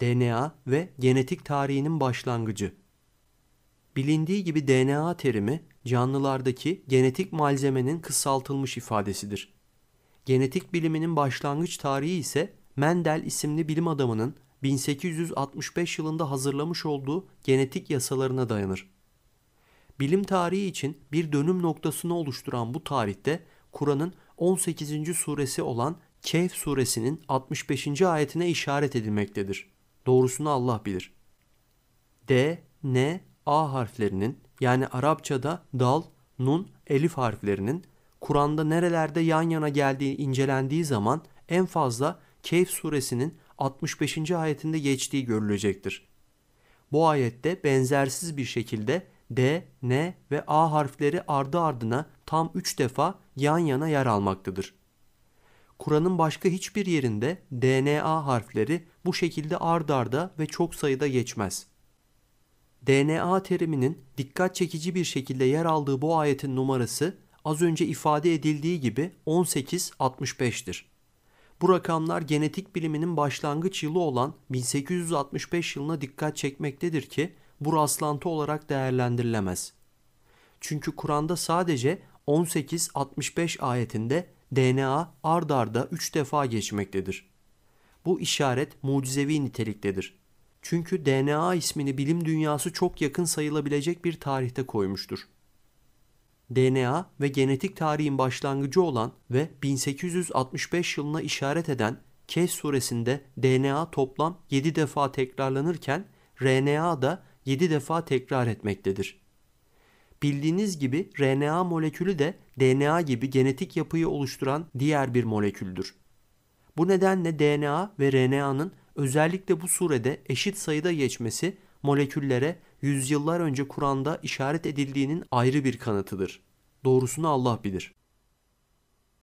DNA ve genetik tarihinin başlangıcı. Bilindiği gibi DNA terimi canlılardaki genetik malzemenin kısaltılmış ifadesidir. Genetik biliminin başlangıç tarihi ise Mendel isimli bilim adamının 1865 yılında hazırlamış olduğu genetik yasalarına dayanır. Bilim tarihi için bir dönüm noktasını oluşturan bu tarihte Kur'an'ın 18. suresi olan Kehf suresinin 65. ayetine işaret edilmektedir. Doğrusunu Allah bilir. D, N, A harflerinin yani Arapçada dal, nun, elif harflerinin Kur'an'da nerelerde yan yana geldiği incelendiği zaman en fazla Keyf suresinin 65. ayetinde geçtiği görülecektir. Bu ayette benzersiz bir şekilde D, N ve A harfleri ardı ardına tam 3 defa yan yana yer almaktadır. Kur'an'ın başka hiçbir yerinde DNA harfleri bu şekilde ard arda ve çok sayıda geçmez. DNA teriminin dikkat çekici bir şekilde yer aldığı bu ayetin numarası az önce ifade edildiği gibi 1865'tir. Bu rakamlar genetik biliminin başlangıç yılı olan 1865 yılına dikkat çekmektedir ki bu rastlantı olarak değerlendirilemez. Çünkü Kur'an'da sadece 1865 ayetinde DNA ard arda 3 defa geçmektedir. Bu işaret mucizevi niteliktedir. Çünkü DNA ismini bilim dünyası çok yakın sayılabilecek bir tarihte koymuştur. DNA ve genetik tarihin başlangıcı olan ve 1865 yılına işaret eden Kehf suresinde DNA toplam 7 defa tekrarlanırken RNA da 7 defa tekrar etmektedir. Bildiğiniz gibi RNA molekülü de DNA gibi genetik yapıyı oluşturan diğer bir moleküldür. Bu nedenle DNA ve RNA'nın özellikle bu surede eşit sayıda geçmesi moleküllere yüzyıllar önce Kur'an'da işaret edildiğinin ayrı bir kanıtıdır. Doğrusunu Allah bilir.